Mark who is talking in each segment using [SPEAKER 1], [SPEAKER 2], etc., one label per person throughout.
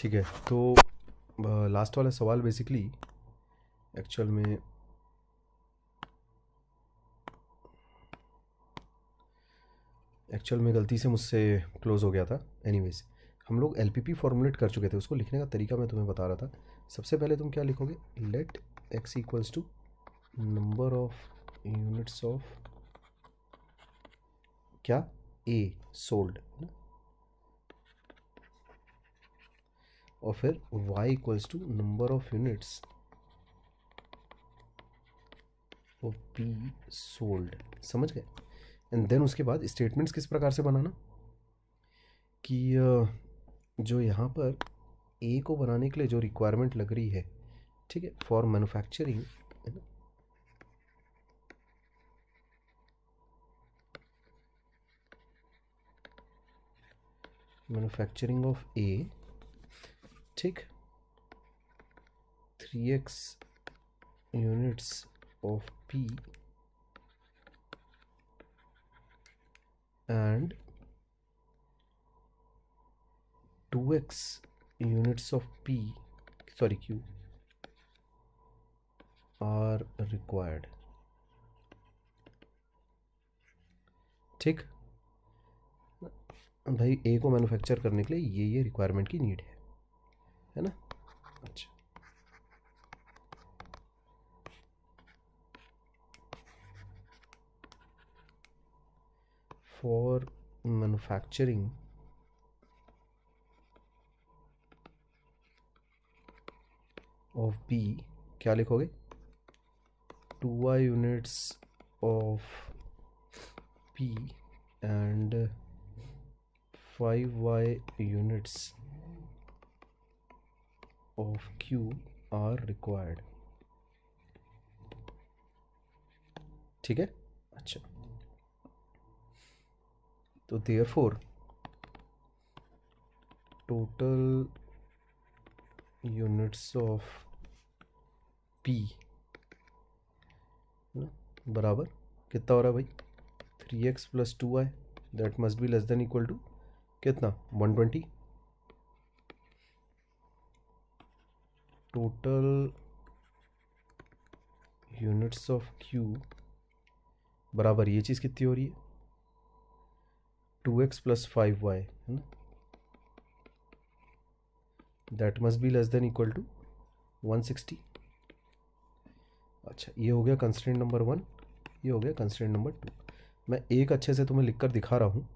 [SPEAKER 1] ठीक है तो लास्ट वाला सवाल बेसिकली एक्चुअल में एक्चुअल में गलती से मुझसे क्लोज़ हो गया था एनीवेज हम लोग एल पी फॉर्मुलेट कर चुके थे उसको लिखने का तरीका मैं तुम्हें बता रहा था सबसे पहले तुम क्या लिखोगे let x equals to number of units of क्या ए सोल्ड है ना और फिर y equals to number of units for P sold समझ गए एंड देन उसके बाद स्टेटमेंट्स किस प्रकार से बनाना कि जो यहाँ पर ए को बनाने के लिए जो रिक्वायरमेंट लग रही है ठीक है for manufacturing manufacturing of A ठीक three x units of P two 2x units of p sorry q are required ठीक भाई ए को मैन्युफैक्चर करने के लिए ये ये रिक्वायरमेंट की नीड है है ना अच्छा फॉर manufacturing ऑफ बी क्या लिखोगे two y units of P and five y units of Q are required ठीक है अच्छा तो therefore total units of P ना बराबर कितना हो रहा है भाई three x plus two y that must be less than equal to कितना one twenty total units of Q बराबर ये चीज़ कितनी हो रही है two x plus five y है ना that must be less than equal to one sixty अच्छा ये हो गया कंस्टेंट नंबर वन ये हो गया कंस्टेंट नंबर टू मैं एक अच्छे से तुम्हें लिख कर दिखा रहा हूँ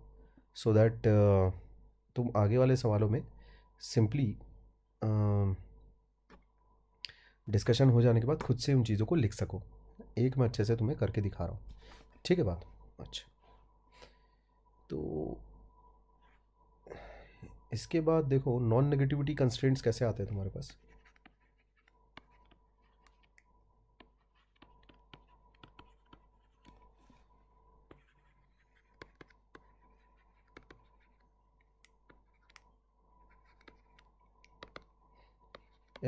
[SPEAKER 1] सो दैट uh, तुम आगे वाले सवालों में सिंपली डिस्कशन हो जाने के बाद खुद से उन चीज़ों को लिख सको एक मैं अच्छे से तुम्हें करके दिखा रहा हूँ ठीक है बात अच्छा तो इसके बाद देखो नॉन नेगेटिविटी कंस्टेंट्स कैसे आते हैं तुम्हारे पास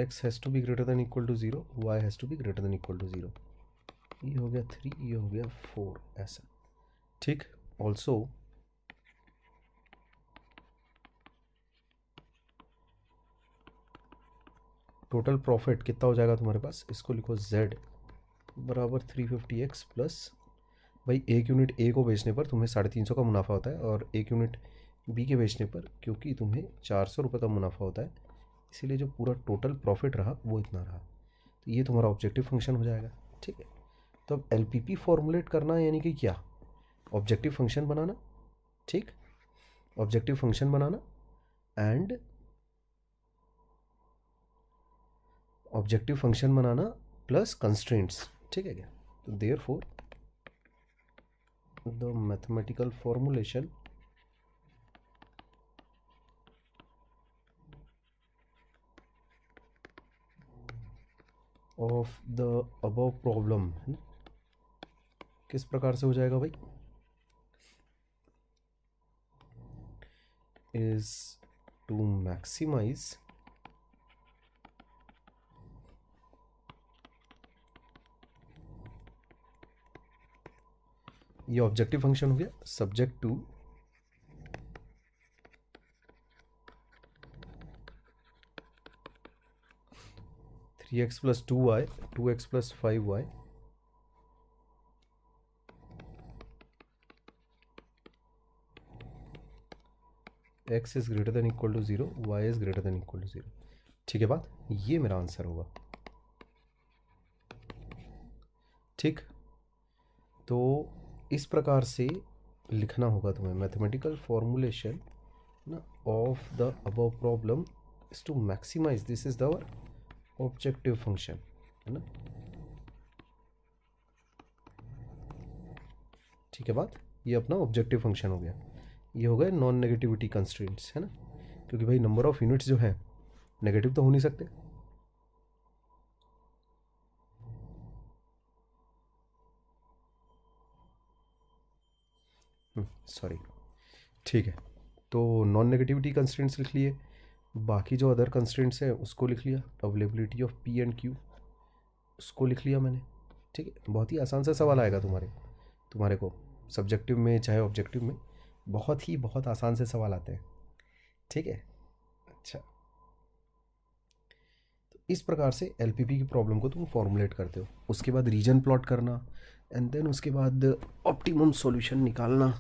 [SPEAKER 1] x has to be greater than equal to zero y has to be greater than equal to zero ये हो गया थ्री ये e हो गया फोर ऐसा ठीक ऑल्सो टोटल प्रॉफिट कितना हो जाएगा तुम्हारे पास इसको लिखो जेड बराबर थ्री फिफ्टी एक्स प्लस भाई एक यूनिट ए को बेचने पर तुम्हें साढ़े तीन सौ का मुनाफा होता है और एक यूनिट बी के बेचने पर क्योंकि तुम्हें चार सौ रुपये का मुनाफा होता है इसीलिए जो पूरा टोटल प्रॉफिट रहा वो इतना रहा तो ये तुम्हारा ऑब्जेक्टिव फंक्शन हो जाएगा ठीक है तो अब एल पी पी फॉर्मुलेट करना यानी कि क्या ऑब्जेक्टिव फंक्शन बनाना ठीक ऑब्जेक्टिव फंक्शन बनाना एंड ऑब्जेक्टिव फंक्शन बनाना प्लस कंस्ट्रेंट्स ठीक है क्या तो therefore the mathematical formulation of the above problem है ना किस प्रकार से हो जाएगा भाई इज टू मैक्सिमाइज ये ऑब्जेक्टिव फंक्शन हो गया subject to three x plus two y two x plus five y x is greater than equal to zero y is greater than equal to zero ठीक है बात ये मेरा answer होगा ठीक तो इस प्रकार से लिखना होगा तुम्हें मैथमेटिकल फॉर्मुलेशन ना of the above problem is to maximize this is the objective function है ना ठीक है बात ये अपना ऑब्जेक्टिव फंक्शन हो गया ये हो गया नॉन नेगेटिविटी कंस्ट्रेंट्स है ना क्योंकि भाई नंबर ऑफ यूनिट्स जो है नेगेटिव तो हो नहीं सकते सॉरी हम्म, ठीक है तो नॉन नेगेटिविटी कंस्टेंट्स लिख लिए बाकी जो अदर कंस्टेंट्स हैं उसको लिख लिया availability of P and Q उसको लिख लिया मैंने ठीक है बहुत ही आसान सा सवाल आएगा तुम्हारे तुम्हारे को सब्जेक्टिव में चाहे ऑब्जेक्टिव में बहुत ही बहुत आसान से सवाल आते हैं ठीक है अच्छा तो इस प्रकार से एल की प्रॉब्लम को तुम फॉर्मुलेट करते हो उसके बाद रीजन प्लॉट करना एंड देन उसके बाद ऑप्टिमम सॉल्यूशन निकालना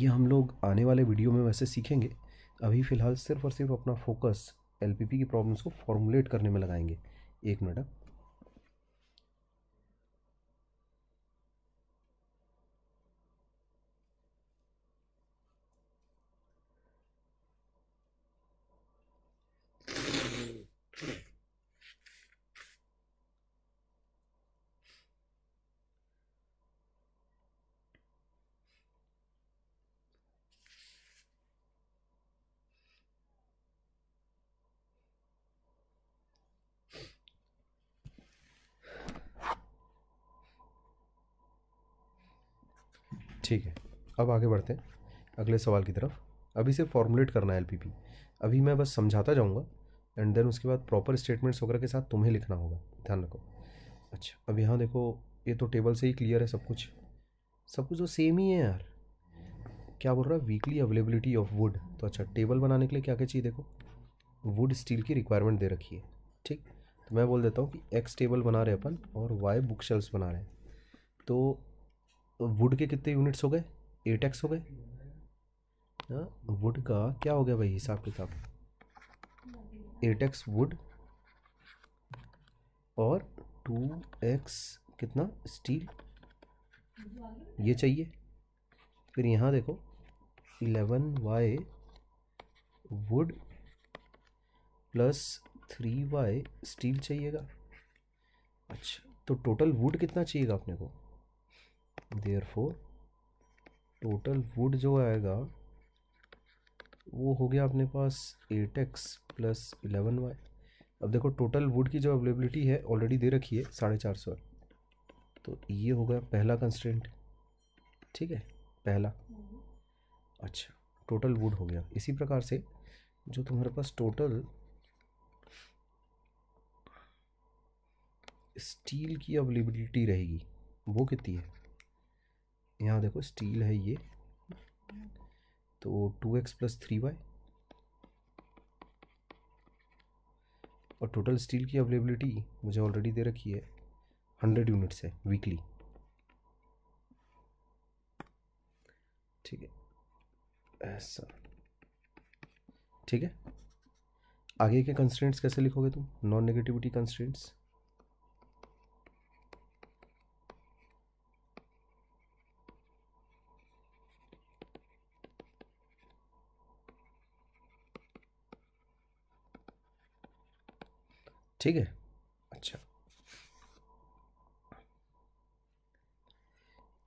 [SPEAKER 1] ये हम लोग आने वाले वीडियो में वैसे सीखेंगे अभी फ़िलहाल सिर्फ और सिर्फ अपना फोकस एल की प्रॉब्लम्स को फॉर्मुलेट करने में लगाएंगे एक मिनट हाँ। ठीक है अब आगे बढ़ते हैं अगले सवाल की तरफ अभी से फॉर्मुलेट करना है एल अभी मैं बस समझाता जाऊँगा एंड देन उसके बाद प्रॉपर स्टेटमेंट्स वगैरह के साथ तुम्हें लिखना होगा ध्यान रखो अच्छा अब यहाँ देखो ये तो टेबल से ही क्लियर है सब कुछ सब कुछ तो सेम ही है यार क्या बोल रहा है वीकली अवेलेबिलिटी ऑफ वुड तो अच्छा टेबल बनाने के लिए क्या क्या चाहिए देखो वुड स्टील की रिक्वायरमेंट दे रखी है ठीक तो मैं बोल देता हूँ कि एक्स टेबल बना रहे अपन और वाई बुक शेल्स बना रहे हैं तो वुड के कितने यूनिट्स हो गए एट एक्स हो गए वुड हाँ, का क्या हो गया भाई हिसाब किताब एट एक्स वुड और टू एक्स कितना स्टील ये चाहिए फिर यहाँ देखो eleven y wood plus three y steel चाहिएगा अच्छा तो टोटल वुड कितना चाहिएगा अपने को देयरफॉर टोटल वुड जो आएगा वो हो गया अपने पास eight x plus eleven y अब देखो टोटल वुड की जो अवेलेबिलिटी है ऑलरेडी दे रखी है साढ़े चार सौ तो ये हो गया पहला कंस्टेंट ठीक है पहला अच्छा टोटल वुड हो गया इसी प्रकार से जो तुम्हारे पास टोटल स्टील की अवेलेबिलिटी रहेगी वो कितनी है यहाँ देखो स्टील है ये तो two x plus three y और टोटल स्टील की अवेलेबिलिटी मुझे ऑलरेडी दे रखी है हंड्रेड यूनिट्स है वीकली ठीक है ऐसा ठीक है आगे के कंस्टेंट्स कैसे लिखोगे तुम नॉन नेगेटिविटी कंस्टेंट्स ठीक है अच्छा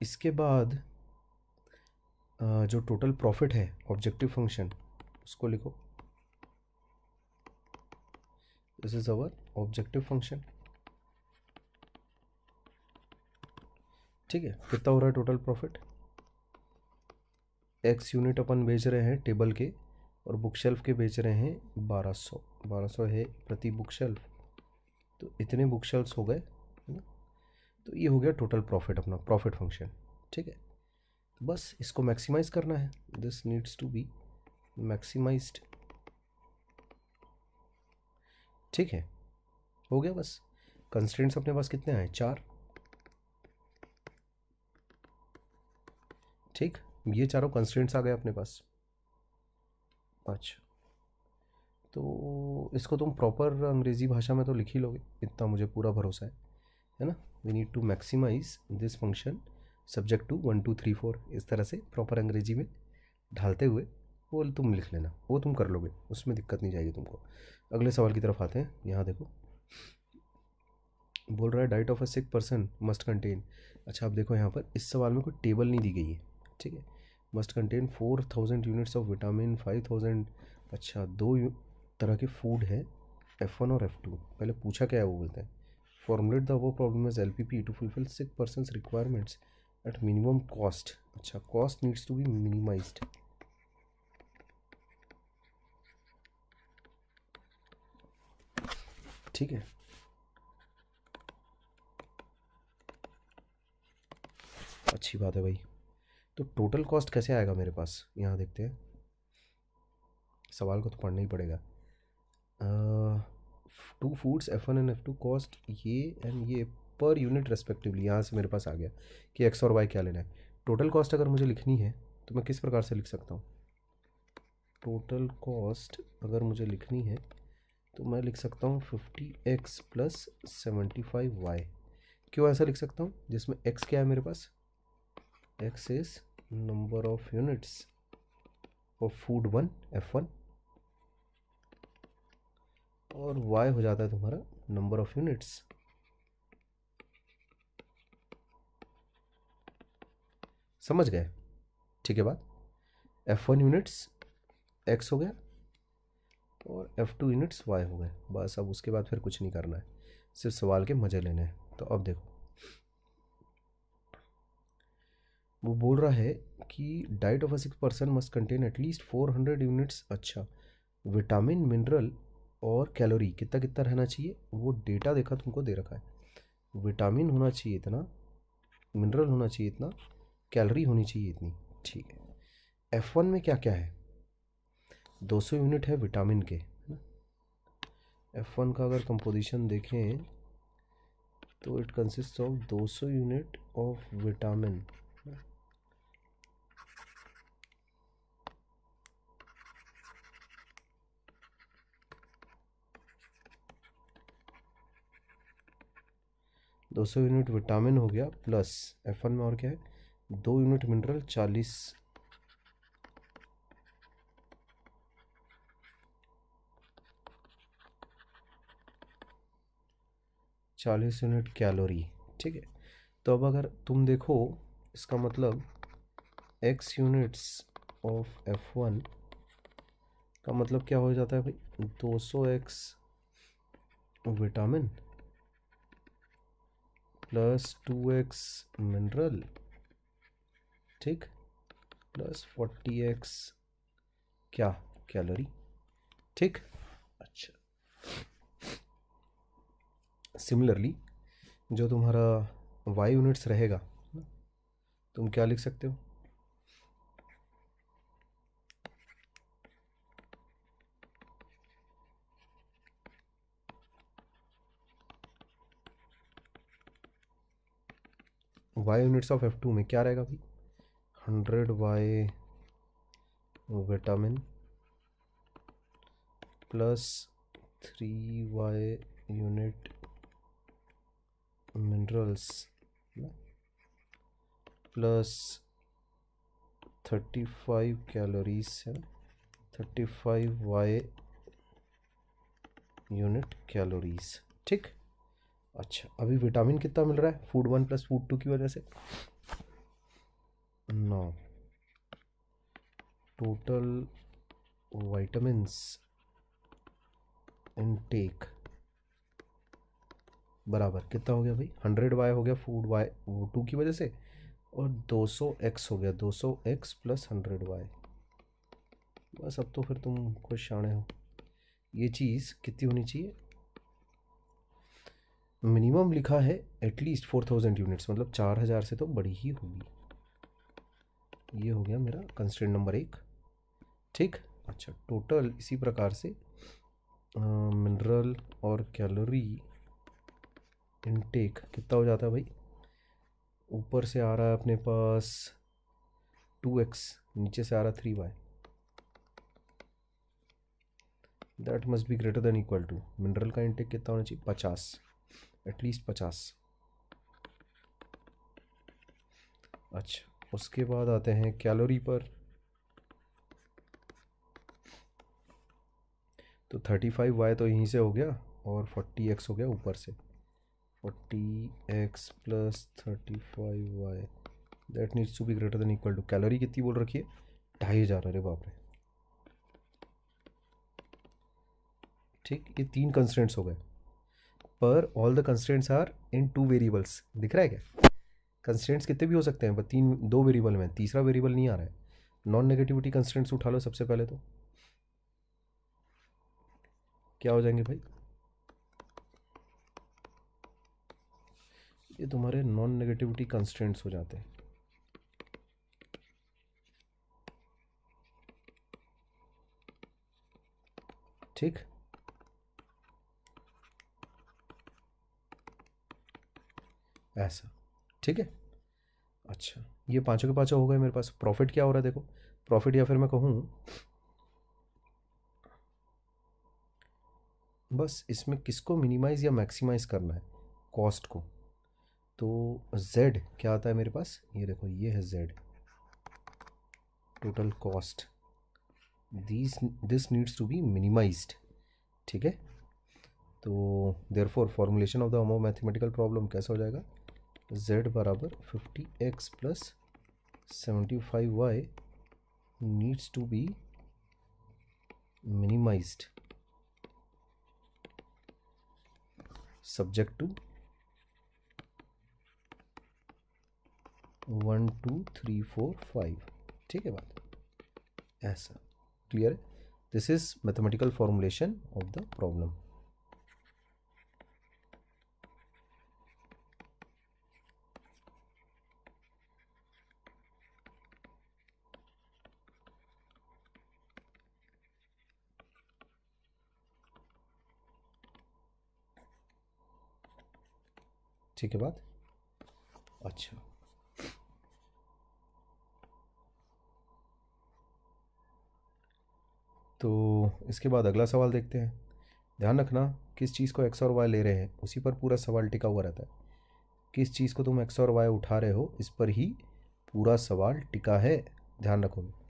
[SPEAKER 1] इसके बाद जो टोटल प्रॉफिट है ऑब्जेक्टिव फंक्शन उसको लिखो this is our objective function ठीक है कितना हो रहा है टोटल प्रॉफिट एक्स यूनिट अपन बेच रहे हैं टेबल के और बुक शेल्फ के बेच रहे हैं बारह सौ बारह सौ है प्रति बुक शेल्फ तो इतने बुक शेल्स हो गए है ना तो ये हो गया टोटल प्रॉफिट अपना प्रॉफिट फंक्शन ठीक है तो बस इसको मैक्सिमाइज करना है this needs to be maximized ठीक है हो गया बस कंस्टेंट्स अपने पास कितने हैं चार ठीक ये चारों कंस्टेंट्स आ गए अपने पास अच्छा तो इसको तुम प्रॉपर अंग्रेज़ी भाषा में तो लिख ही लोगे इतना मुझे पूरा भरोसा है है ना we need to maximize this function subject to one two three four इस तरह से प्रॉपर अंग्रेजी में ढालते हुए वो तुम लिख लेना वो तुम कर लोगे उसमें दिक्कत नहीं जाएगी तुमको अगले सवाल की तरफ आते हैं यहाँ देखो बोल रहा है diet of a sick person must contain अच्छा आप देखो यहाँ पर इस सवाल में कोई टेबल नहीं दी गई है ठीक है must contain four thousand units of vitamin five thousand अच्छा दो तरह के फूड है एफ वन और एफ टू पहले पूछा क्या है वो बोलते हैं फॉर्मुलेट द वो problem is L P P to fulfil six person requirements at minimum cost अच्छा cost needs to be minimize ठीक है अच्छी बात है भाई तो टोटल कॉस्ट कैसे आएगा मेरे पास यहाँ देखते हैं सवाल को तो पढ़ना ही पड़ेगा two foods f one and f two cost ये एंड ये पर यूनिट रेस्पेक्टिवली यहाँ से मेरे पास आ गया कि एक्स और वाई क्या लेना है टोटल कॉस्ट अगर मुझे लिखनी है तो मैं किस प्रकार से लिख सकता हूँ टोटल कॉस्ट अगर मुझे लिखनी है तो मैं लिख सकता हूँ fifty x plus seventy five y क्यों ऐसा लिख सकता हूँ जिसमें एक्स क्या है मेरे पास x is number of units of food one f one और वाई हो जाता है तुम्हारा नंबर ऑफ यूनिट्स समझ गए ठीक है बात एफ वन यूनिट्स एक्स हो गया और एफ टू यूनिट्स वाई हो गए बस अब उसके बाद फिर कुछ नहीं करना है सिर्फ सवाल के मज़े लेने हैं तो अब देखो वो बोल रहा है कि diet of a six person must contain at least four hundred units अच्छा विटामिन मिनरल और कैलोरी कितना कितना रहना चाहिए वो डेटा देखा तुमको दे रखा है विटामिन होना चाहिए इतना मिनरल होना चाहिए इतना कैलोरी होनी चाहिए इतनी ठीक है एफ़ वन में क्या क्या है 200 यूनिट है विटामिन के है ना एफ़ वन का अगर कंपोजिशन देखें तो it consist of 200 unit of vitamin दो सौ यूनिट विटामिन हो गया प्लस एफ वन में और क्या है दो यूनिट मिनरल चालीस चालीस यूनिट कैलोरी ठीक है तो अब अगर तुम देखो इसका मतलब x units of f one का मतलब क्या हो जाता है भाई दो सौ x vitamin plus two x mineral ठीक प्लस फोर्टी एक्स क्या कैलोरी ठीक अच्छा सिमिलरली जो तुम्हारा वाई यूनिट्स रहेगा तुम क्या लिख सकते हो y units of f two में क्या रहेगा भाई hundred y vitamin plus three y unit minerals plus thirty five calories है thirty five y unit calories ठीक अच्छा अभी विटामिन कितना मिल रहा है food one plus food two की वजह से नौ टोटल वाइटामस इनटेक बराबर कितना हो गया भाई हंड्रेड वाई हो गया फूड वाई टू की वजह से और दो सौ एक्स हो गया दो सौ एक्स प्लस हंड्रेड वाई बस अब तो फिर तुम खुश आने हो ये चीज़ कितनी होनी चाहिए मिनिमम लिखा है एटलीस्ट फोर थाउजेंड यूनिट्स मतलब चार हज़ार से तो बड़ी ही होगी ये हो गया मेरा कंस्टेंट नंबर एक ठीक अच्छा टोटल इसी प्रकार से मिनरल और कैलोरी इनटेक कितना हो जाता है भाई ऊपर से आ रहा है अपने पास टू एक्स नीचे से आ रहा three y that must be greater than equal to mineral का इनटेक कितना होना चाहिए पचास एटलीस्ट पचास अच्छा उसके बाद आते हैं कैलोरी पर तो थर्टी फाइव वाई तो यहीं से हो गया और फोर्टी एक्स हो गया ऊपर से forty x plus thirty five y that needs to be greater than equal to calorie कितनी बोल रखी है ढाई हज़ार अरे बाप रे ठीक ये तीन कंस्टेंट्स हो गए पर all the constants are in two variables दिख रहा है क्या कंस्टेंट्स कितने भी हो सकते हैं पर तीन दो वेरिएबल में तीसरा वेरिएबल नहीं आ रहा है नॉन नेगेटिविटी कंस्टेंट्स उठा लो सबसे पहले तो क्या हो जाएंगे भाई ये तुम्हारे नॉन नेगेटिविटी कंस्टेंट्स हो जाते हैं ठीक ऐसा ठीक है अच्छा ये पाँचों के पाँचों हो गए मेरे पास प्रॉफिट क्या हो रहा है देखो प्रॉफिट या फिर मैं कहूँ बस इसमें किसको मिनिमाइज़ या मैक्सिमाइज़ करना है कॉस्ट को तो जेड क्या आता है मेरे पास ये देखो ये है z total cost this this needs to be minimized ठीक है तो therefore formulation of the above mathematical problem कैसा हो जाएगा z बराबर fifty x plus seventy five y needs to be minimize subject to one two three four five ठीक है बात ऐसा क्लियर है this is mathematical formulation of the problem छः के बाद अच्छा तो इसके बाद अगला सवाल देखते हैं ध्यान रखना किस चीज़ को एक्स और वाई ले रहे हैं उसी पर पूरा सवाल टिका हुआ रहता है किस चीज़ को तुम एक्स और वाई उठा रहे हो इस पर ही पूरा सवाल टिका है ध्यान रखोगे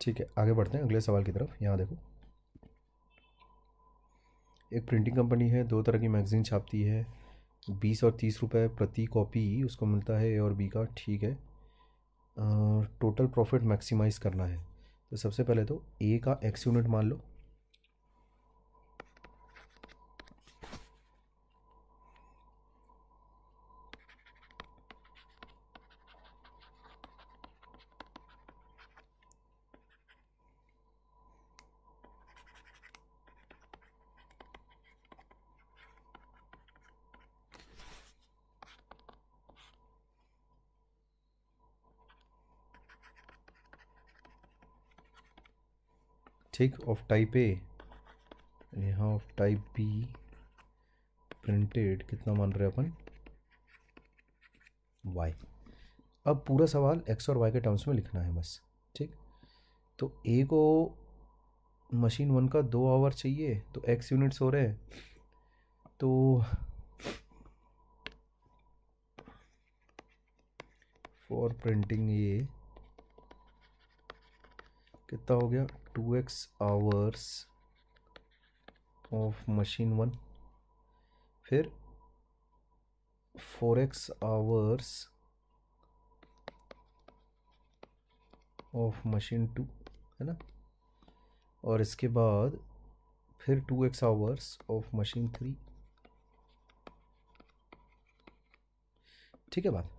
[SPEAKER 1] ठीक है आगे बढ़ते हैं अगले सवाल की तरफ यहाँ देखो एक प्रिंटिंग कंपनी है दो तरह की मैगज़ीन छापती है बीस और तीस रुपये प्रति कॉपी उसको मिलता है ए और बी का ठीक है टोटल प्रॉफिट मैक्सिमाइज़ करना है तो सबसे पहले तो ए का एक्स यूनिट मान लो ठीक of type A यहाँ of type B printed कितना मान रहे अपन y अब पूरा सवाल x और y के टर्म्स में लिखना है बस ठीक तो A को मशीन वन का दो आवर चाहिए तो x यूनिट्स हो रहे हैं तो फॉर प्रिंटिंग ये कितना हो गया two x hours of machine one फिर four x hours of machine two है ना और इसके बाद फिर two x hours of machine three ठीक है बात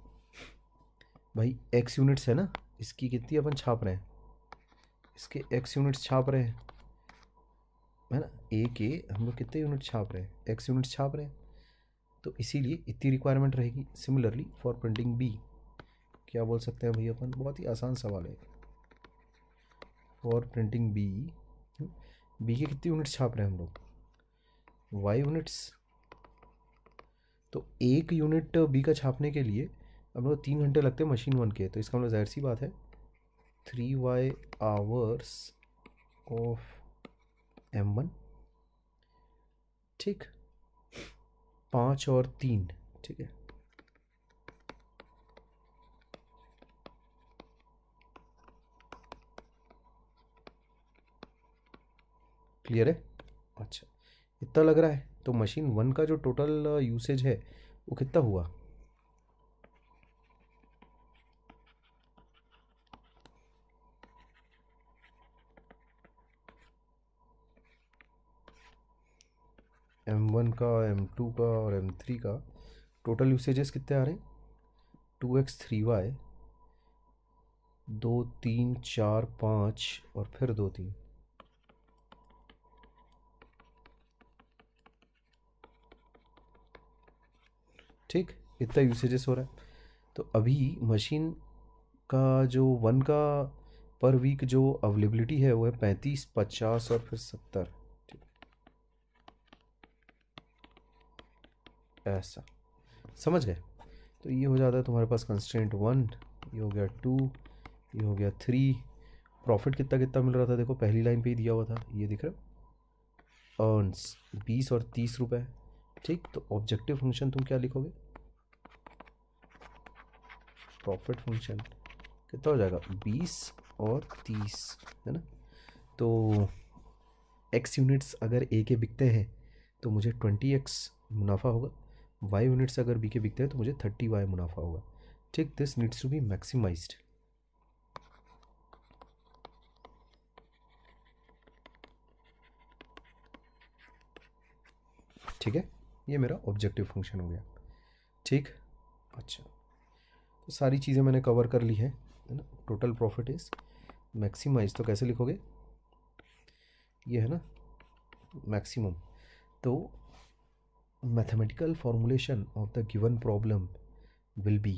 [SPEAKER 1] भाई एक्स यूनिट्स है ना इसकी कितनी अपन छाप रहे हैं इसके एक्स यूनिट्स छाप रहे हैं है ना ए के हम लोग कितने यूनिट छाप रहे हैं एक्स यूनिट छाप रहे हैं तो इसीलिए इतनी रिक्वायरमेंट रहेगी सिमिलरली फॉर प्रिंटिंग बी क्या बोल सकते हैं भैया अपन बहुत ही आसान सवाल है फॉर प्रिंटिंग बी बी के कितने यूनिट्स छाप रहे हैं हम लोग वाई यूनिट्स तो एक यूनिट बी का छापने के लिए हम लोग तीन घंटे लगते हैं मशीन वन के तो इसका हम मतलब लोग जाहिर सी बात है three y hours of M one ठीक पाँच और तीन ठीक है क्लियर है अच्छा इतना लग रहा है तो मशीन वन का जो टोटल यूसेज है वो कितना हुआ का एम टू का और एम थ्री का टोटल यूसेजेस कितने आ रहे हैं टू एक्स थ्री वाई दो तीन चार पाँच और फिर दो तीन ठीक इतना यूसेजेस हो रहा है तो अभी मशीन का जो वन का पर वीक जो अवेलेबिलिटी है वो है पैंतीस पचास और फिर सत्तर ऐसा समझ गए तो ये हो जाता है तुम्हारे पास कंस्टेंट वन ये हो गया टू ये हो गया थ्री प्रॉफिट कितना कितना मिल रहा था देखो पहली लाइन पे ही दिया हुआ था ये दिख रहा अर्नस बीस और तीस रुपये ठीक तो ऑब्जेक्टिव फंक्शन तुम क्या लिखोगे प्रॉफिट फंक्शन कितना हो जाएगा बीस और तीस है ना तो एक्स यूनिट्स अगर ए के बिकते हैं तो मुझे ट्वेंटी एक्स मुनाफा होगा वाई यूनिट्स अगर बी के बिकते हैं तो मुझे थर्टी वाई मुनाफा होगा ठीक this needs to be maximize ठीक है ये मेरा ऑब्जेक्टिव फंक्शन हो गया ठीक अच्छा तो सारी चीज़ें मैंने कवर कर ली है ना टोटल प्रॉफिट इज मैक्सिमाइज तो कैसे लिखोगे ये है ना मैक्सिमम तो mathematical formulation of the given problem will be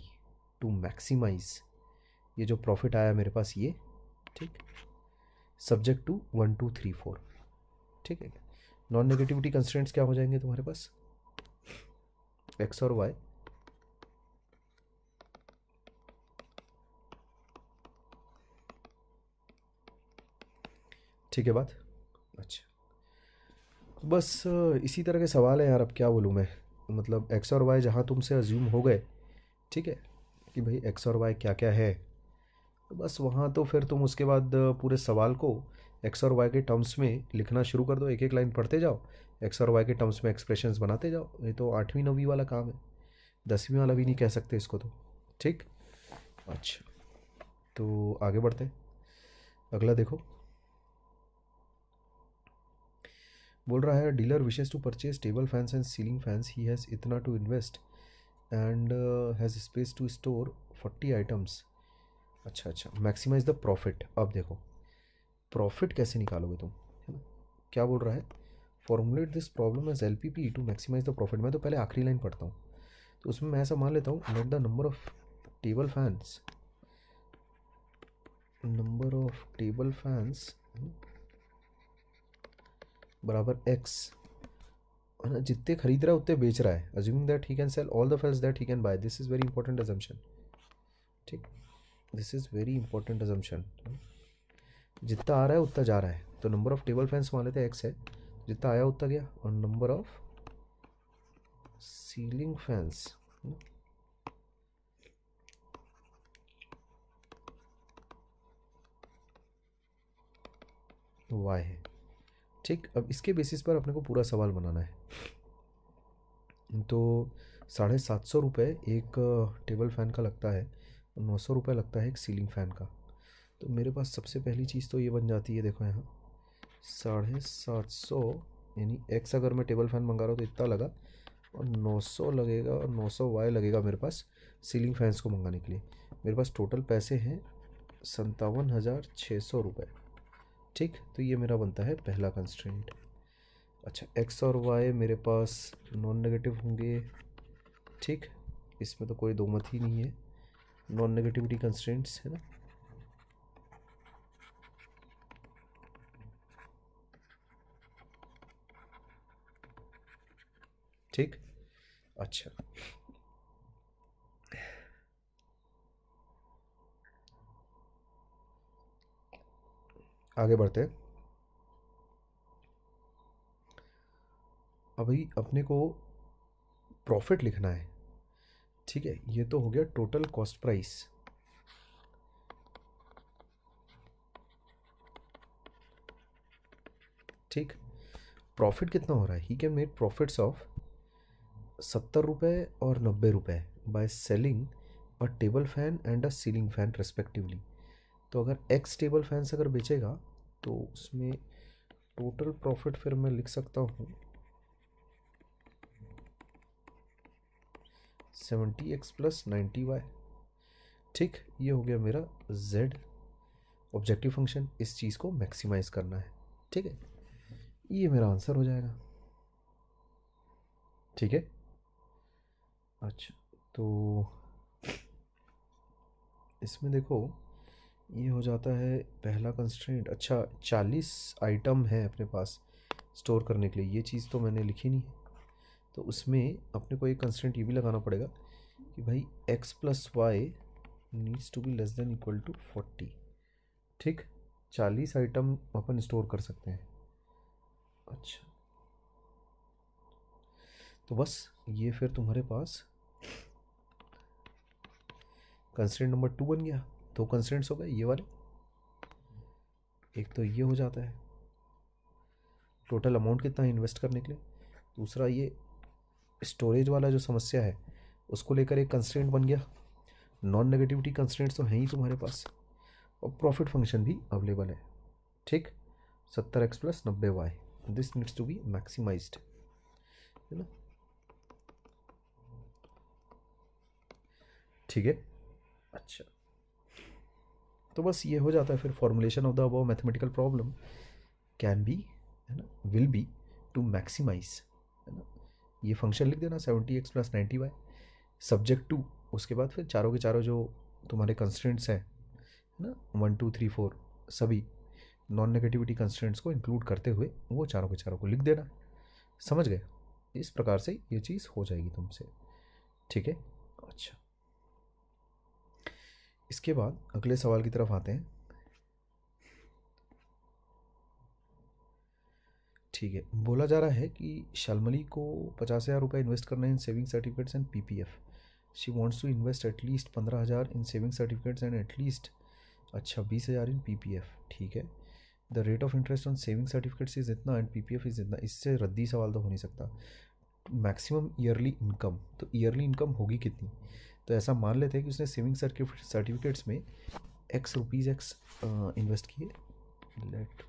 [SPEAKER 1] to maximize ये जो प्रॉफिट आया मेरे पास ये ठीक subject to one two three four ठीक है नॉन नेगेटिविटी कंस्टेंट्स क्या हो जाएंगे तुम्हारे पास एक्स और वाई ठीक है बात अच्छा बस इसी तरह के सवाल है यार अब क्या बोलूँ मैं मतलब एक्स और वाई जहाँ तुमसे अज्यूम हो गए ठीक है कि भाई एक्स और वाई क्या क्या है तो बस वहाँ तो फिर तुम उसके बाद पूरे सवाल को एक्स और वाई के टर्म्स में लिखना शुरू कर दो एक एक लाइन पढ़ते जाओ एक्स और वाई के टर्म्स में एक्सप्रेशंस बनाते जाओ ये तो आठवीं नौवीं वाला काम है दसवीं वाला भी नहीं कह सकते इसको तो ठीक अच्छा तो आगे बढ़ते हैं अगला देखो बोल रहा है dealer wishes to purchase table fans and ceiling fans he has इतना to invest and has space to store forty items अच्छा अच्छा मैक्सिमाइज द प्रॉफिट अब देखो प्रॉफिट कैसे निकालोगे तुम है ना क्या बोल रहा है formulate this problem as L P P to maximize the profit मैं तो पहले आखिरी लाइन पढ़ता हूँ तो उसमें मैं ऐसा मान लेता हूँ let the number of table fans number of table fans बराबर एक्स है ना जितने खरीद रहा है उतने बेच रहा है assuming that he can sell all the fans that he can buy this is very important assumption ठीक this is very important assumption जितना आ रहा है उतना जा रहा है तो नंबर ऑफ टेबल फैंस मान लेते हैं एक्स है जितना आया उतना गया और number of ceiling fans y है ठीक अब इसके बेसिस पर अपने को पूरा सवाल बनाना है तो साढ़े सात सौ रुपये एक टेबल फ़ैन का लगता है और नौ सौ रुपये लगता है एक सीलिंग फ़ैन का तो मेरे पास सबसे पहली चीज़ तो ये बन जाती है देखो यहाँ साढ़े सात सौ यानी एक्स अगर मैं टेबल फ़ैन मंगा रहा हूँ तो इतना लगा और नौ सौ लगेगा और नौ सौ वाई लगेगा मेरे पास सीलिंग फ़ैन्स को मंगाने के लिए मेरे पास टोटल पैसे हैं सत्तावन हज़ार छः सौ रुपये ठीक तो ये मेरा बनता है पहला कंस्ट्रेंट अच्छा एक्स और वाई मेरे पास नॉन नेगेटिव होंगे ठीक इसमें तो कोई दो मत ही नहीं है नॉन नेगेटिविटी कंस्ट्रेंट्स है ना ठीक अच्छा आगे बढ़ते हैं अभी अपने को प्रॉफिट लिखना है ठीक है ये तो हो गया टोटल कॉस्ट प्राइस ठीक प्रॉफिट कितना हो रहा है he can make profits of सत्तर रुपये और नब्बे रुपये by selling a table fan and a ceiling fan respectively तो अगर एक्स टेबल फैन से अगर बेचेगा तो उसमें टोटल प्रॉफिट फिर मैं लिख सकता हूँ seventy x plus ninety y ठीक ये हो गया मेरा जेड ऑब्जेक्टिव फंक्शन इस चीज़ को मैक्सिमाइज करना है ठीक है ये मेरा आंसर हो जाएगा ठीक है अच्छा तो इसमें देखो ये हो जाता है पहला कंस्ट्रेंट अच्छा चालीस आइटम है अपने पास स्टोर करने के लिए ये चीज़ तो मैंने लिखी नहीं है तो उसमें अपने को एक कंस्टेंट ये भी लगाना पड़ेगा कि भाई x plus y needs to be less than equal to forty ठीक चालीस आइटम अपन स्टोर कर सकते हैं अच्छा तो बस ये फिर तुम्हारे पास कंस्टेंट नंबर टू बन गया दो कंस्टेंट्स हो गए ये वाले एक तो ये हो जाता है टोटल अमाउंट कितना इन्वेस्ट करने के लिए दूसरा ये स्टोरेज वाला जो समस्या है उसको लेकर एक कंस्टेंट बन गया नॉन नेगेटिविटी कंस्टेंट्स तो हैं ही तुम्हारे पास और प्रॉफिट फंक्शन भी अवेलेबल है ठीक सत्तर एक्स प्लस नब्बे y this needs to be maximize है ना ठीक है अच्छा तो बस ये हो जाता है फिर formulation of the above mathematical problem can be है ना विल बी टू मैक्सिमाइज है ना ये फंक्शन लिख देना seventy x plus ninety y subject to उसके बाद फिर चारों के चारों जो तुम्हारे कंस्टेंट्स हैं है ना वन टू थ्री फोर सभी नॉन नेगेटिविटी कंस्टेंट्स को इंक्लूड करते हुए वो चारों के चारों को लिख देना समझ गए इस प्रकार से ये चीज़ हो जाएगी तुमसे ठीक है अच्छा इसके बाद अगले सवाल की तरफ आते हैं ठीक है बोला जा रहा है कि शालमली को पचास हज़ार रुपये इन्वेस्ट करना है in saving certificates and PPF she wants to invest at least पंद्रह हज़ार in saving certificates and at least अच्छा बीस हज़ार इन पीपीएफ ठीक है the rate of interest on saving certificates is इतना एंड एफ इज़ इतना इससे रद्दी सवाल तो हो नहीं सकता मैक्सिमम ईयरली इनकम तो ईयरली इनकम होगी कितनी तो ऐसा मान लेते हैं कि उसने सेविंग सर्टिफिकेट्स में एक्स रुपीज़ एक्स इन्वेस्ट किए लेट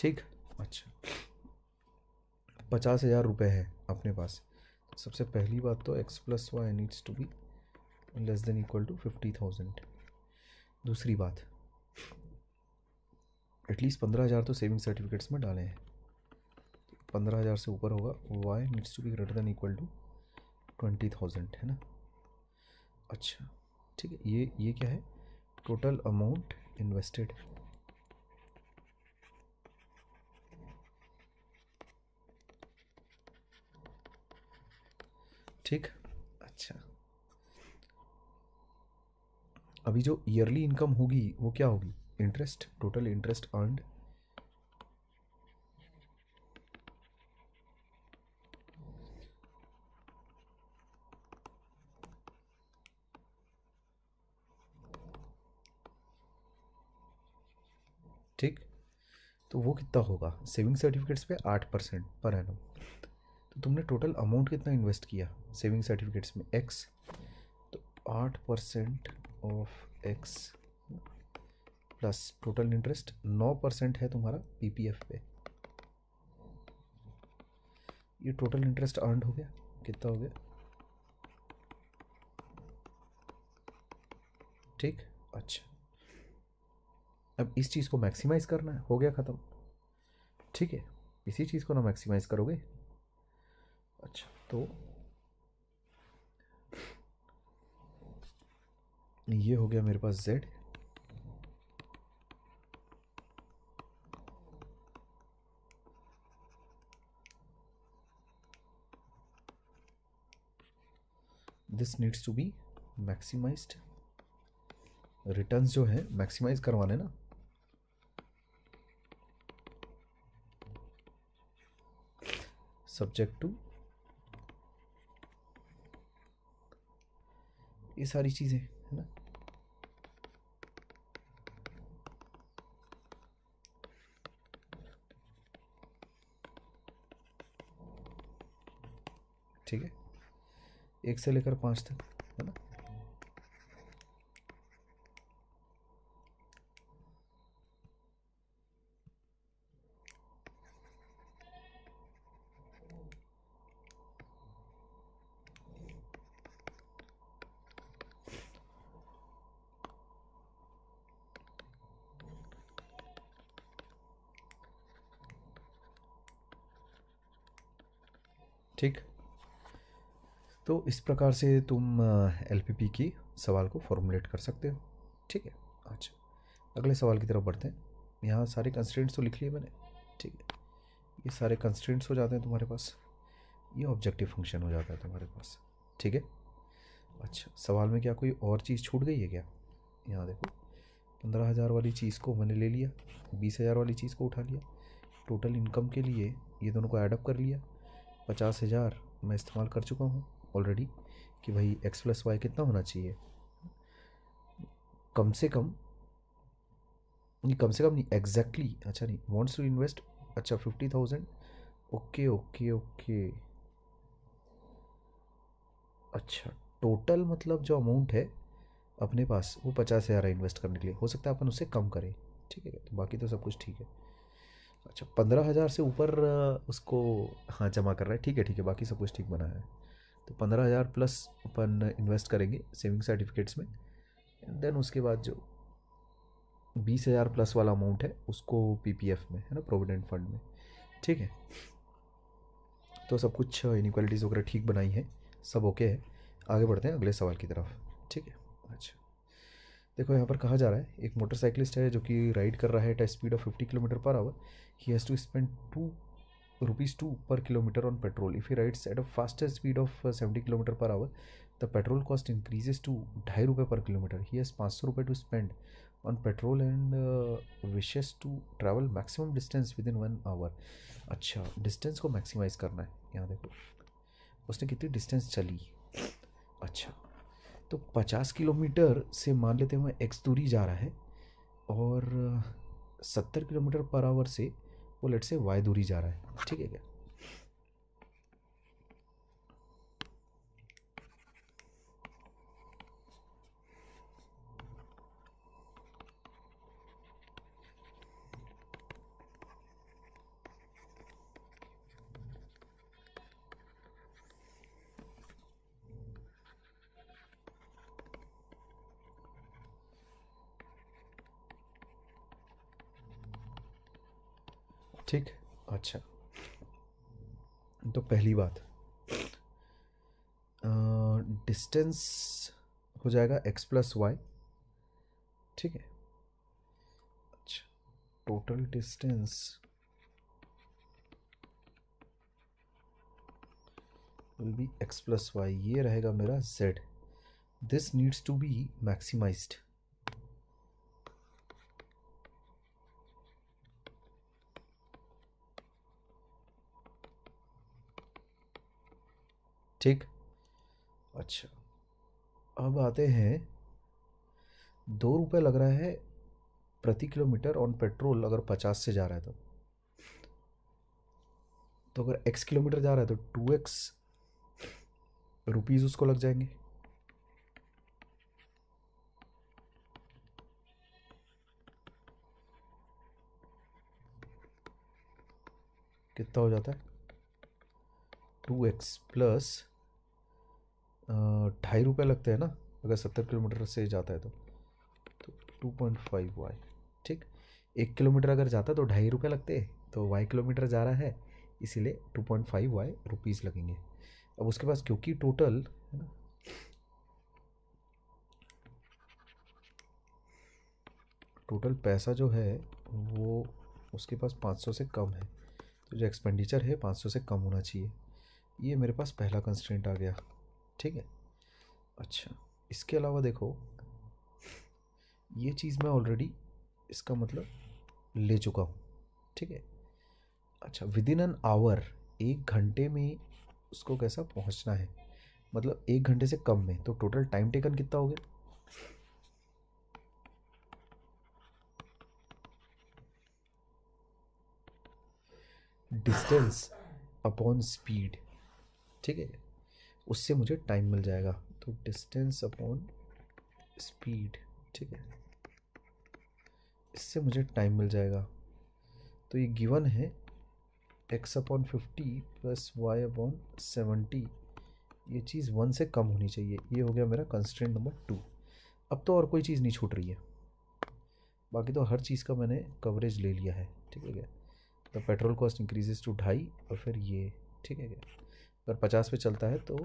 [SPEAKER 1] ठीक अच्छा पचास हज़ार रुपये है अपने पास सबसे पहली बात तो x plus y needs to be less than equal to fifty thousand दूसरी बात एटलीस्ट पंद्रह हज़ार तो सेविंग सर्टिफिकेट्स में डाले हैं पंद्रह हज़ार से ऊपर होगा y needs to be greater than equal to twenty thousand है ना अच्छा ठीक है ये ये क्या है टोटल अमाउंट इन्वेस्टेड ठीक अच्छा अभी जो ईयरली इनकम होगी वो क्या होगी इंटरेस्ट टोटल इंटरेस्ट अर्नड ठीक तो वो कितना होगा सेविंग सर्टिफिकेट्स पे आठ परसेंट पर एनम तो तुमने टोटल अमाउंट कितना इन्वेस्ट किया सेविंग सर्टिफिकेट्स में एक्स तो आठ percent of x plus total interest नौ परसेंट है तुम्हारा पीपीएफ पे ये टोटल इंटरेस्ट अर्न हो गया कितना हो गया ठीक अच्छा अब इस चीज़ को मैक्सिमाइज करना है हो गया ख़त्म ठीक है इसी चीज़ को ना मैक्सिमाइज करोगे अच्छा तो ये हो गया मेरे पास z this needs to be maximized returns जो है मैक्सिमाइज करवाने ना सब्जेक्ट टू ये सारी चीज़ें है ना ठीक है एक से लेकर पाँच तक ठीक तो इस प्रकार से तुम एल पी की सवाल को फॉर्मुलेट कर सकते हो ठीक है अच्छा अगले सवाल की तरफ बढ़ते हैं यहाँ सारे कंस्टेंट्स तो लिख लिए मैंने ठीक है ये सारे कंस्टेंट्स हो जाते हैं तुम्हारे पास ये ऑब्जेक्टिव फंक्शन हो जाता है तुम्हारे पास ठीक है अच्छा सवाल में क्या कोई और चीज़ छूट गई है क्या यहाँ देखो पंद्रह हज़ार वाली चीज़ को मैंने ले लिया बीस हज़ार वाली चीज़ को उठा लिया टोटल इनकम के लिए ये दोनों को ऐडअप कर लिया पचास हज़ार मैं इस्तेमाल कर चुका हूँ ऑलरेडी कि भाई x प्लस वाई कितना होना चाहिए कम से कम नहीं कम से कम नहीं एग्जैक्टली exactly, अच्छा नहीं वॉन्ट्स टू इन्वेस्ट अच्छा fifty thousand okay okay okay अच्छा टोटल मतलब जो अमाउंट है अपने पास वो पचास हज़ार है इन्वेस्ट करने के लिए हो सकता है अपन उसे कम करें ठीक है तो बाकी तो सब कुछ ठीक है अच्छा पंद्रह हज़ार से ऊपर उसको हाँ जमा कर रहा है ठीक है ठीक है बाकी सब कुछ ठीक बना है तो पंद्रह हज़ार प्लस अपन इन्वेस्ट करेंगे सेविंग सर्टिफिकेट्स में एंड देन उसके बाद जो बीस हज़ार प्लस वाला अमाउंट है उसको पीपीएफ में है ना प्रोविडेंट फंड में ठीक है तो सब कुछ इनिक्वालिटीज़ वगैरह ठीक बनाई है सब ओके है आगे बढ़ते हैं अगले सवाल की तरफ ठीक है अच्छा देखो यहाँ पर कहा जा रहा है एक मोटरसाइकिलिस्ट है जो कि राइड कर रहा है at a speed of fifty kilometer per hour he has to spend two rupees two per kilometer on petrol if he rides at a fastest speed of seventy kilometer per hour the petrol cost increases to ढाई रुपये per kilometer he has पाँच सौ रुपये to spend on petrol and wishes to travel maximum distance within one hour अच्छा distance को maximize करना है यहाँ देखो उसने कितनी डिस्टेंस चली अच्छा तो पचास किलोमीटर से मान लेते वह एक्स दूरी जा रहा है और सत्तर किलोमीटर पर आवर से वो लेट से वाई दूरी जा रहा है ठीक है क्या ठीक अच्छा तो पहली बात डिस्टेंस हो जाएगा एक्स प्लस वाई ठीक है अच्छा total distance will be x plus y ये रहेगा मेरा z this needs to be maximized ठीक अच्छा अब आते हैं दो रुपये लग रहा है प्रति किलोमीटर ऑन पेट्रोल अगर पचास से जा रहा है तो तो अगर एक्स किलोमीटर जा रहा है तो टू एक्स रुपीज़ उसको लग जाएंगे कितना हो जाता है टू एक्स प्लस ढाई रुपये लगते हैं ना अगर सत्तर किलोमीटर से जाता है तो टू पॉइंट फाइव वाई ठीक एक किलोमीटर अगर जाता है तो ढाई रुपये लगते तो वाई किलोमीटर जा रहा है इसीलिए two point five y rupees लगेंगे अब उसके पास क्योंकि टोटल है ना टोटल पैसा जो है वो उसके पास पाँच सौ से कम है तो जो एक्सपेंडिचर है पाँच सौ से कम होना चाहिए ये मेरे पास पहला कंस्टेंट आ गया ठीक है अच्छा इसके अलावा देखो ये चीज़ मैं ऑलरेडी इसका मतलब ले चुका हूँ ठीक है अच्छा विद इन एन आवर एक घंटे में उसको कैसा पहुँचना है मतलब एक घंटे से कम में तो टोटल टाइम टेकन कितना हो गया डिस्टेंस अपॉन स्पीड ठीक है उससे मुझे टाइम मिल जाएगा तो डिस्टेंस अपॉन स्पीड ठीक है इससे मुझे टाइम मिल जाएगा तो ये गिवन है x upon fifty plus y upon seventy ये चीज़ वन से कम होनी चाहिए ये हो गया मेरा कंस्टेंट नंबर टू अब तो और कोई चीज़ नहीं छूट रही है बाकी तो हर चीज़ का मैंने कवरेज ले लिया है ठीक है क्या the petrol cost increases to ढाई और फिर ये ठीक है क्या अगर पचास पे चलता है तो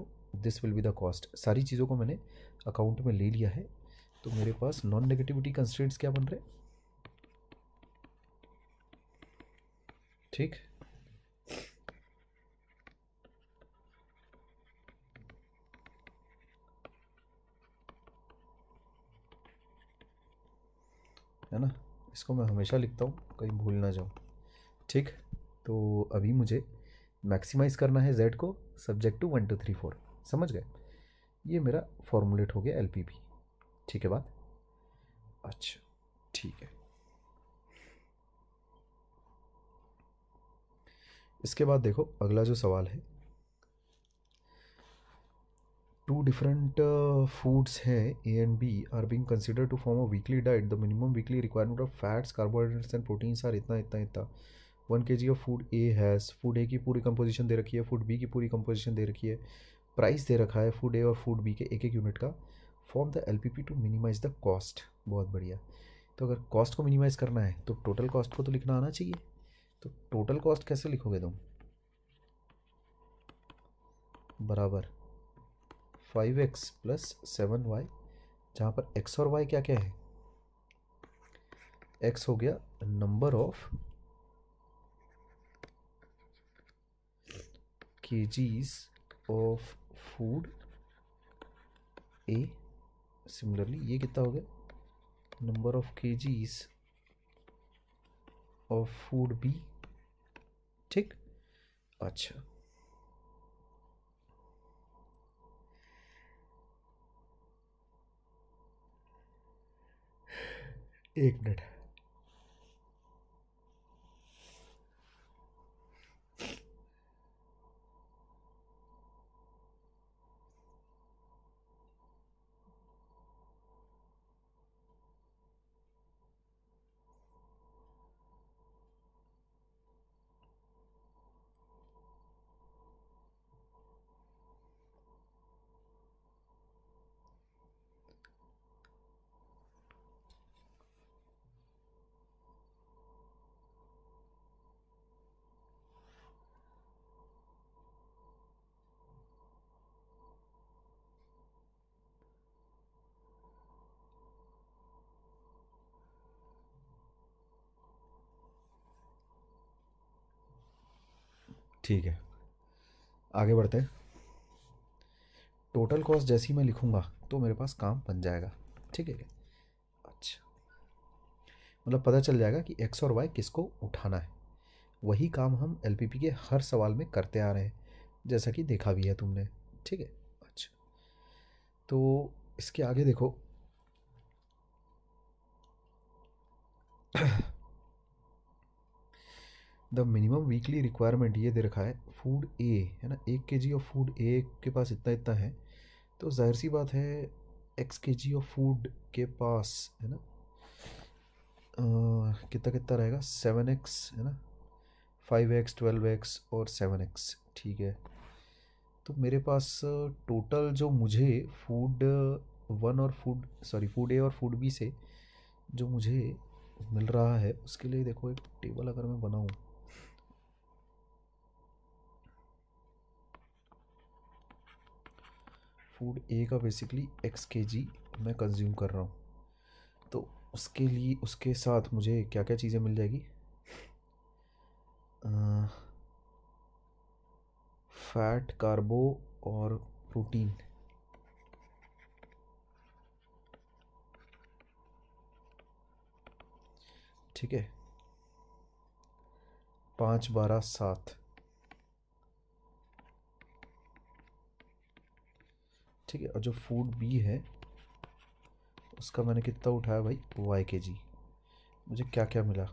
[SPEAKER 1] this will be the cost सारी चीज़ों को मैंने अकाउंट में ले लिया है तो मेरे पास नॉन नेगेटिविटी कंस्टेंट्स क्या बन रहे ठीक है ना इसको मैं हमेशा लिखता हूँ कहीं भूल ना जाऊँ ठीक तो अभी मुझे मैक्सिमाइज़ करना है जेड को subject to one two three four समझ गए ये मेरा फॉर्मुलेट हो गया एल पी पी ठीक है बात अच्छा ठीक है इसके बाद देखो अगला जो सवाल है टू डिफरेंट फूड्स हैं A and B are being consider to form a weekly diet the minimum weekly requirement of fats carbohydrates and proteins are इतना इतना इतना one K G of food A has food A की पूरी composition दे रखी है food B की पूरी composition दे रखी है प्राइस दे रखा है फूड ए और फूड बी के एक एक यूनिट का form the L P P to minimize the cost बहुत बढ़िया तो अगर कॉस्ट को मिनिमाइज़ करना है तो टोटल कॉस्ट को तो लिखना आना चाहिए तो टोटल कॉस्ट कैसे लिखोगे तुम बराबर five x plus seven y जहाँ पर एक्स और वाई क्या क्या है एक्स हो गया number of K Gs of food A similarly ये कितना हो गया number of K kgs of food B ठीक अच्छा एक मिनट ठीक है आगे बढ़ते हैं टोटल कॉस्ट जैसे ही मैं लिखूँगा तो मेरे पास काम बन जाएगा ठीक है अच्छा मतलब पता चल जाएगा कि एक्स और वाई किसको उठाना है वही काम हम एल के हर सवाल में करते आ रहे हैं जैसा कि देखा भी है तुमने ठीक है अच्छा तो इसके आगे देखो द मिनिमम वीकली रिक्वायरमेंट ये दे रखा है फूड ए है ना एक के जी ऑफ फूड ए के पास इतना इतना है तो जाहिर सी बात है एक्स के जी ऑफ फूड के पास है ना कितना कितना रहेगा सेवन एक्स है ना फाइव एक्स ट्वेल्व एक्स और सेवन एक्स ठीक है तो मेरे पास टोटल जो मुझे फूड वन और फूड सॉरी फूड ए और फूड बी से जो मुझे मिल रहा है उसके लिए देखो एक टेबल अगर मैं बनाऊँ फूड ए का बेसिकली एक्स के जी मैं कंज्यूम कर रहा हूँ तो उसके लिए उसके साथ मुझे क्या क्या चीज़ें मिल जाएगी फैट कार्बो और प्रोटीन ठीक है पाँच बारह सात ठीक है और जो फूड बी है उसका मैंने कितना उठाया भाई वाई के जी मुझे क्या क्या मिला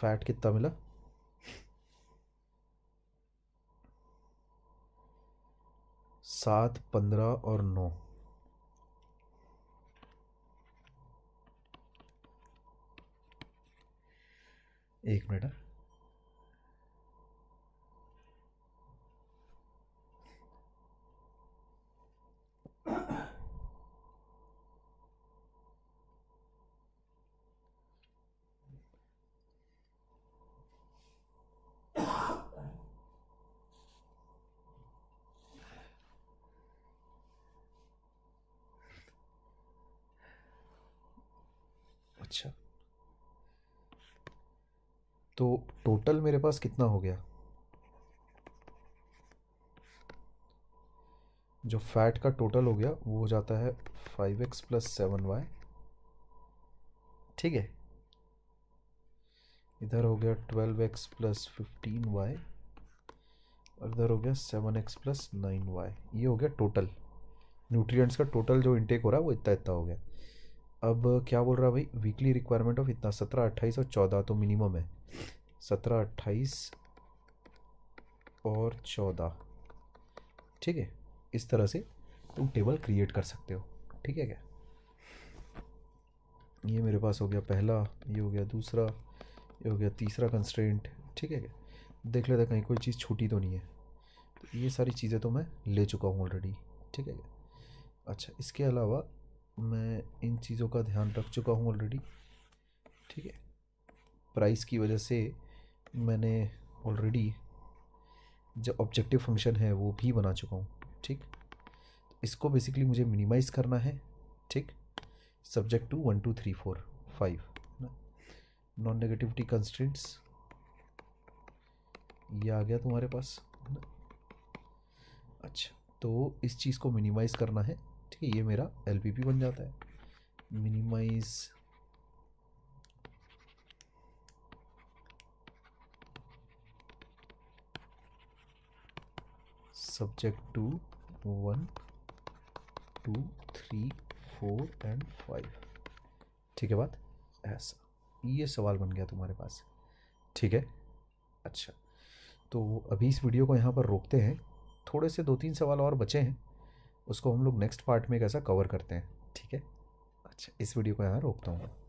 [SPEAKER 1] फैट कितना मिला सात पंद्रह और नौ एक मिनट हाँ। तो टोटल मेरे पास कितना हो गया जो फैट का टोटल हो गया वो हो जाता है five x plus seven y ठीक है इधर हो गया twelve x plus fifteen y और इधर हो गया seven x plus nine y ये हो गया टोटल न्यूट्रिएंट्स का टोटल जो इंटेक हो रहा है वो इतना इतना हो गया अब क्या बोल रहा है भाई वीकली रिक्वायरमेंट ऑफ इतना सत्रह अट्ठाईस और चौदह तो मिनिमम है सत्रह अट्ठाईस और चौदह ठीक है इस तरह से तुम टेबल क्रिएट कर सकते हो ठीक है क्या ये मेरे पास हो गया पहला ये हो गया दूसरा ये हो गया तीसरा कंस्ट्रेंट ठीक है क्या देख लेते कहीं कोई चीज़ छूटी तो नहीं है तो ये सारी चीज़ें तो मैं ले चुका हूँ ऑलरेडी ठीक है क्या अच्छा इसके अलावा मैं इन चीज़ों का ध्यान रख चुका हूँ ऑलरेडी ठीक है प्राइस की वजह से मैंने ऑलरेडी जो ऑब्जेक्टिव फंक्शन है वो भी बना चुका हूँ ठीक इसको बेसिकली मुझे मिनिमाइज़ करना है ठीक subject to one two three four five non negativity constants ये आ गया तुम्हारे पास ना? अच्छा तो इस चीज़ को मिनिमाइज़ करना है ठीक है ये मेरा एल बन जाता है मिनिमाइज़ subject टू 1 2 3 4 एंड 5 ठीक है बात ऐसा ये सवाल बन गया तुम्हारे पास ठीक है अच्छा तो अभी इस वीडियो को यहाँ पर रोकते हैं थोड़े से दो तीन सवाल और बचे हैं उसको हम लोग नेक्स्ट पार्ट में कैसा कवर करते हैं ठीक है अच्छा इस वीडियो को यहाँ रोकता हूँ